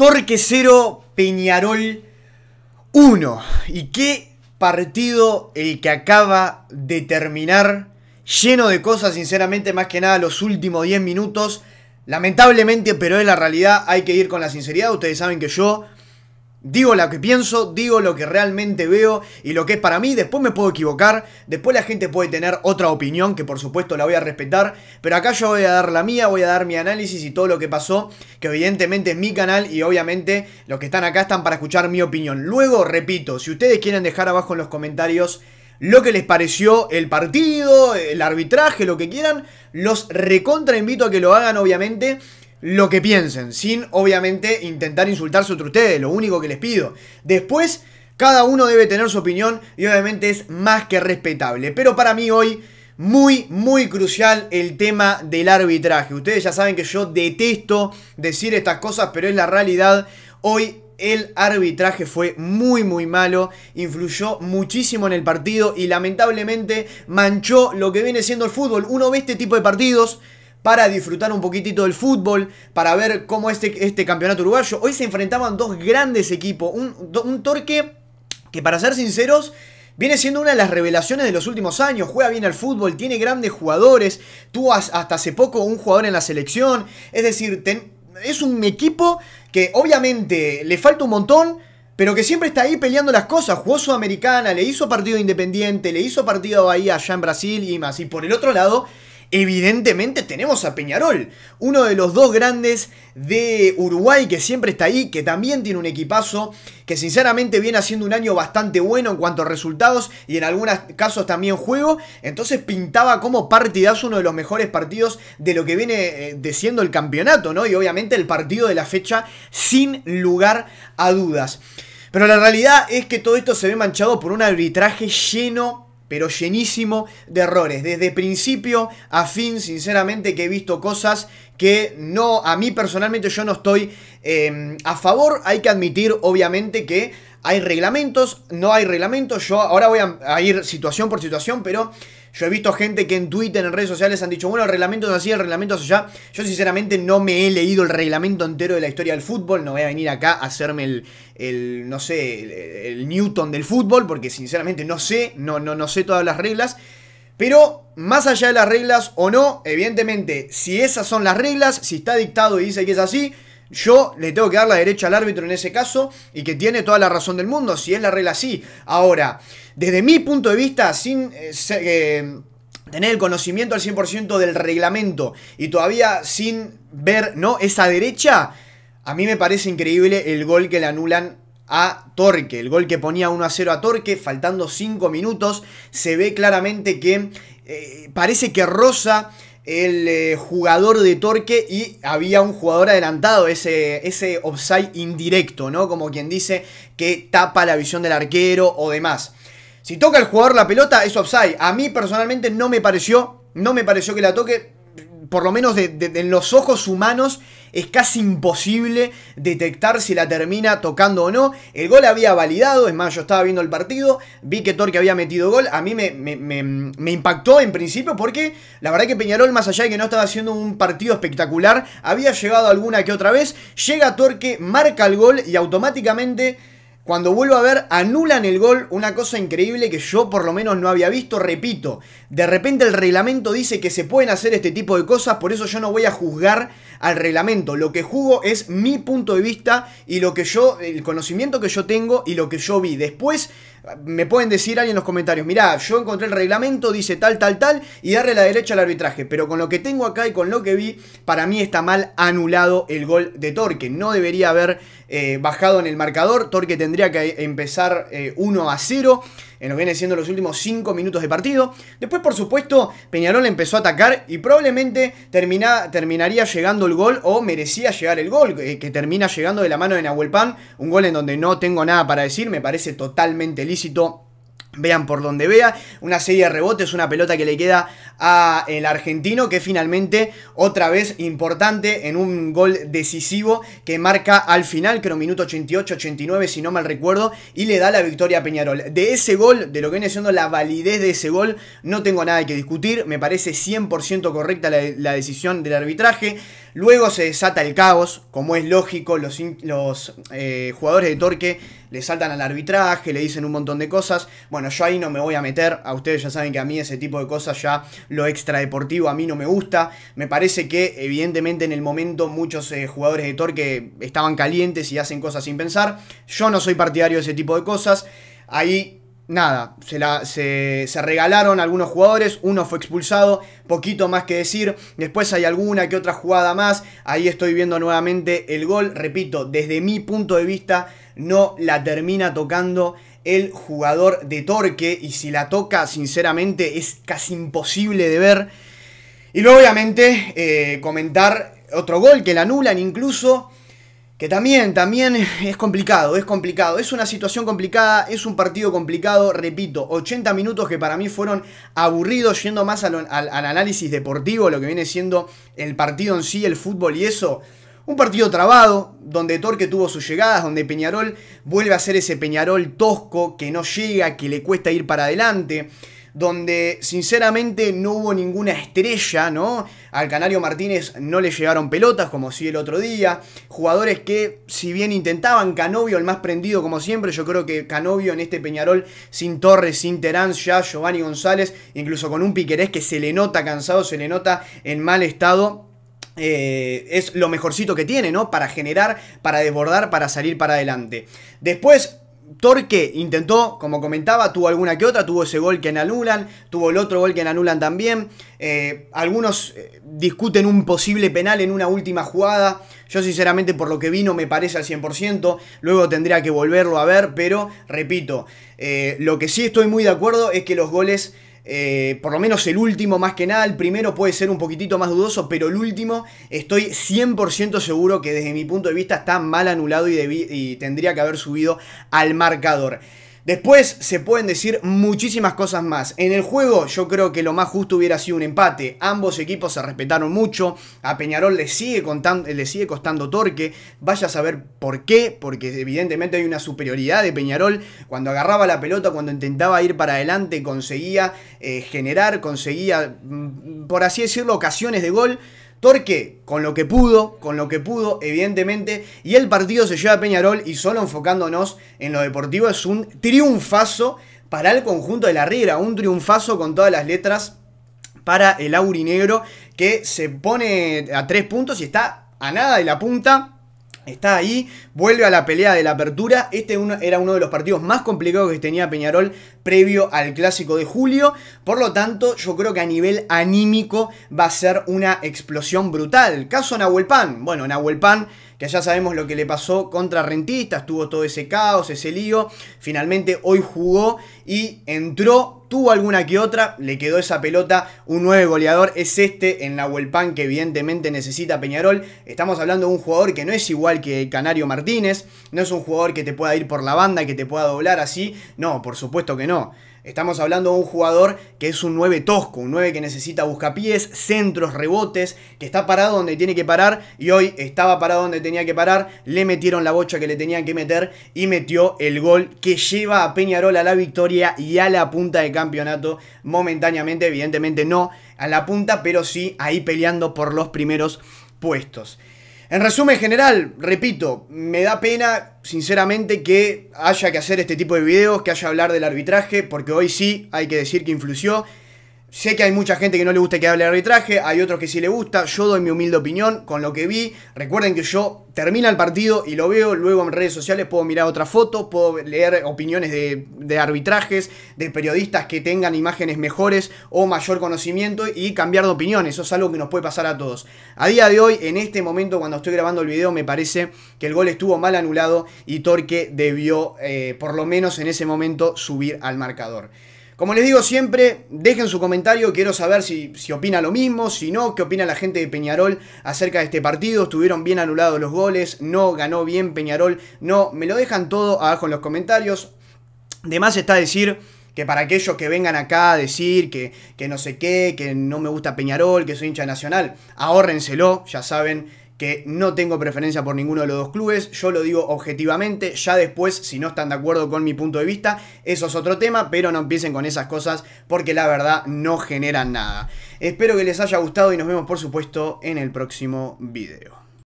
Torque 0, Peñarol 1. ¿Y qué partido el que acaba de terminar? Lleno de cosas, sinceramente, más que nada los últimos 10 minutos. Lamentablemente, pero es la realidad, hay que ir con la sinceridad. Ustedes saben que yo Digo lo que pienso, digo lo que realmente veo y lo que es para mí, después me puedo equivocar, después la gente puede tener otra opinión que por supuesto la voy a respetar, pero acá yo voy a dar la mía, voy a dar mi análisis y todo lo que pasó, que evidentemente es mi canal y obviamente los que están acá están para escuchar mi opinión. Luego, repito, si ustedes quieren dejar abajo en los comentarios lo que les pareció el partido, el arbitraje, lo que quieran, los recontra invito a que lo hagan obviamente lo que piensen, sin obviamente intentar insultarse entre ustedes, lo único que les pido. Después, cada uno debe tener su opinión y obviamente es más que respetable. Pero para mí hoy, muy, muy crucial el tema del arbitraje. Ustedes ya saben que yo detesto decir estas cosas, pero es la realidad. Hoy el arbitraje fue muy muy malo, influyó muchísimo en el partido y lamentablemente manchó lo que viene siendo el fútbol. Uno ve este tipo de partidos para disfrutar un poquitito del fútbol, para ver cómo este, este campeonato uruguayo. Hoy se enfrentaban dos grandes equipos, un, torque que para ser sinceros... Viene siendo una de las revelaciones de los últimos años. Juega bien al fútbol, tiene grandes jugadores. Tuvo hasta hace poco un jugador en la selección. Es decir, es un equipo que obviamente le falta un montón, pero que siempre está ahí peleando las cosas. Jugó Sudamericana, le hizo partido Independiente, le hizo partido ahí allá en Brasil y más. Y por el otro lado, Evidentemente tenemos a Peñarol, uno de los dos grandes de Uruguay que siempre está ahí, que también tiene un equipazo, que sinceramente viene haciendo un año bastante bueno en cuanto a resultados y en algunos casos también juego. Entonces pintaba como partidazo uno de los mejores partidos de lo que viene eh, de siendo el campeonato, ¿no? Y obviamente el partido de la fecha sin lugar a dudas. Pero la realidad es que todo esto se ve manchado por un arbitraje lleno pero llenísimo de errores. Desde principio a fin, sinceramente, que he visto cosas que no, a mí personalmente yo no estoy em, a favor. Hay que admitir, obviamente, que hay reglamentos, no hay reglamentos. Yo ahora voy a, a ir situación por situación, pero yo he visto gente que en Twitter, en redes sociales han dicho, bueno, el reglamento es así, el reglamento es allá. Yo sinceramente no me he leído el reglamento entero de la historia del fútbol, no voy a venir acá a hacerme el, no sé, el, Newton del fútbol, porque sinceramente no sé, no, no, no sé todas las reglas. Pero más allá de las reglas o no, evidentemente, si esas son las reglas, si está dictado y dice que es así, yo le tengo que dar la derecha al árbitro en ese caso y que tiene toda la razón del mundo, si es la regla así. Ahora, desde mi punto de vista, sin eh, eh, tener el conocimiento al 100% del reglamento y todavía sin ver ¿no? esa derecha, a mí me parece increíble el gol que le anulan a Torque. El gol que ponía 1 a 0 a Torque, faltando 5 minutos, se ve claramente que eh, parece que Rosa el eh, jugador de Torque y había un jugador adelantado, ese, ese offside indirecto, ¿no? Como quien dice que tapa la visión del arquero o demás. Si toca el jugador la pelota, es offside. A mí personalmente no me pareció, no me pareció que la toque por lo menos de, en los ojos humanos, es casi imposible detectar si la termina tocando o no. El gol había validado, es más, yo estaba viendo el partido, vi que Torque había metido gol, a mí me, me impactó en principio porque la verdad que Peñarol, más allá de que no estaba haciendo un partido espectacular, había llegado alguna que otra vez, llega Torque, marca el gol y automáticamente cuando vuelvo a ver, anulan el gol, una cosa increíble que yo por lo menos no había visto, repito, de repente el reglamento dice que se pueden hacer este tipo de cosas, por eso yo no voy a juzgar al reglamento, lo que juzgo es mi punto de vista y lo que yo, el conocimiento que yo tengo y lo que yo vi. Después me pueden decir alguien en los comentarios, mirá, yo encontré el reglamento, dice tal, tal, tal, y darle la derecha al arbitraje. Pero con lo que tengo acá y con lo que vi, para mí está mal anulado el gol de Torque. No debería haber eh, bajado en el marcador. Torque tendría que empezar 1 eh, a 0 en eh, lo que viene siendo los últimos 5 minutos de partido. Después, por supuesto, Peñarol empezó a atacar y probablemente terminaría llegando el gol o merecía llegar el gol, que, termina llegando de la mano de Nahuel Pan. Un gol en donde no tengo nada para decir, me parece totalmente lícito Vean por donde vea, una serie de rebotes, una pelota que le queda al eh, argentino que finalmente otra vez importante en un gol decisivo que marca al final, creo minuto 88-89 si no mal recuerdo, y le da la victoria a Peñarol. De ese gol, de lo que viene siendo la validez de ese gol, no tengo nada que discutir, me parece 100% correcta la, decisión del arbitraje. Luego se desata el caos, como es lógico, los, los eh, jugadores de Torque le saltan al arbitraje, le dicen un montón de cosas. Bueno, yo ahí no me voy a meter, a ustedes ya saben que a mí ese tipo de cosas ya lo extradeportivo a mí no me gusta. Me parece que evidentemente en el momento muchos eh, jugadores de Torque estaban calientes y hacen cosas sin pensar. Yo no soy partidario de ese tipo de cosas. Ahí nada, se, la, se, regalaron algunos jugadores, uno fue expulsado, poquito más que decir, después hay alguna que otra jugada más, ahí estoy viendo nuevamente el gol, repito, desde mi punto de vista no la termina tocando el jugador de Torque y si la toca sinceramente es casi imposible de ver. Y luego obviamente eh, comentar otro gol que la anulan incluso que también, también es complicado, es complicado. Es una situación complicada, es un partido complicado. Repito, 80 minutos que para mí fueron aburridos, yendo más al, análisis deportivo, lo que viene siendo el partido en sí, el fútbol y eso. Un partido trabado, donde Torque tuvo sus llegadas, donde Peñarol vuelve a ser ese Peñarol tosco que no llega, que le cuesta ir para adelante donde sinceramente no hubo ninguna estrella, ¿no? Al Canario Martínez no le llegaron pelotas, como si el otro día. Jugadores que, si bien intentaban, Canovio el más prendido como siempre, yo creo que Canovio en este Peñarol, sin Torres, sin Terán, ya Giovanni González, incluso con un Piquerés que se le nota cansado, se le nota en mal estado. Eh, es lo mejorcito que tiene, ¿no? Para generar, para desbordar, para salir para adelante. Después, Torque intentó, como comentaba, tuvo alguna que otra, tuvo ese gol que anulan, tuvo el otro gol que anulan también. Eh, algunos eh, discuten un posible penal en una última jugada. Yo sinceramente por lo que vino me parece al 100%, luego tendría que volverlo a ver, pero repito, eh, lo que sí estoy muy de acuerdo es que los goles eh, por lo menos el último más que nada, el primero puede ser un poquitito más dudoso, pero el último estoy 100% seguro que desde mi punto de vista está mal anulado y, tendría que haber subido al marcador. Después se pueden decir muchísimas cosas más. En el juego yo creo que lo más justo hubiera sido un empate. Ambos equipos se respetaron mucho. A Peñarol le sigue, le sigue costando torque. Vaya a saber por qué, porque evidentemente hay una superioridad de Peñarol. Cuando agarraba la pelota, cuando intentaba ir para adelante, conseguía eh, generar, conseguía, mm, por así decirlo, ocasiones de gol. Torque con lo que pudo, con lo que pudo, evidentemente. Y el partido se lleva a Peñarol y solo enfocándonos en lo deportivo es un triunfazo para el conjunto de la Riera. Un triunfazo con todas las letras para el Aurinegro que se pone a tres puntos y está a nada de la punta Está ahí, vuelve a la pelea de la apertura. Este uno, era uno de los partidos más complicados que tenía Peñarol previo al clásico de julio. Por lo tanto, yo creo que a nivel anímico va a ser una explosión brutal. Caso Pan, Bueno, Nahuelpan que ya sabemos lo que le pasó contra Rentistas, tuvo todo ese caos, ese lío, finalmente hoy jugó y entró, tuvo alguna que otra, le quedó esa pelota, un nuevo goleador es este en la huelpan que evidentemente necesita Peñarol, estamos hablando de un jugador que no es igual que Canario Martínez, no es un jugador que te pueda ir por la banda, que te pueda doblar así, no, por supuesto que no. Estamos hablando de un jugador que es un 9 tosco, un 9 que necesita buscapies, centros, rebotes, que está parado donde tiene que parar y hoy estaba parado donde tenía que parar, le metieron la bocha que le tenían que meter y metió el gol que lleva a Peñarol a la victoria y a la punta de campeonato momentáneamente, evidentemente no a la punta, pero sí ahí peleando por los primeros puestos. En resumen general, repito, me da pena sinceramente que haya que hacer este tipo de videos, que haya hablar del arbitraje, porque hoy sí hay que decir que influyó Sé que hay mucha gente que no le gusta que hable de arbitraje, hay otros que sí le gusta, yo doy mi humilde opinión con lo que vi. Recuerden que yo termina el partido y lo veo, luego en redes sociales puedo mirar otra foto, puedo leer opiniones de, arbitrajes, de periodistas que tengan imágenes mejores o mayor conocimiento y cambiar de opinión, eso es algo que nos puede pasar a todos. A día de hoy, en este momento cuando estoy grabando el video, me parece que el gol estuvo mal anulado y Torque debió, eh, por lo menos en ese momento, subir al marcador. Como les digo siempre, dejen su comentario, quiero saber si, si opina lo mismo, si no, qué opina la gente de Peñarol acerca de este partido, estuvieron bien anulados los goles, no ganó bien Peñarol, no, me lo dejan todo abajo en los comentarios. De más está decir que para aquellos que vengan acá a decir que, que no sé qué, que no me gusta Peñarol, que soy hincha nacional, ahórrenselo, ya saben que no tengo preferencia por ninguno de los dos clubes, yo lo digo objetivamente, ya después si no están de acuerdo con mi punto de vista, eso es otro tema, pero no empiecen con esas cosas porque la verdad no generan nada. Espero que les haya gustado y nos vemos por supuesto en el próximo video.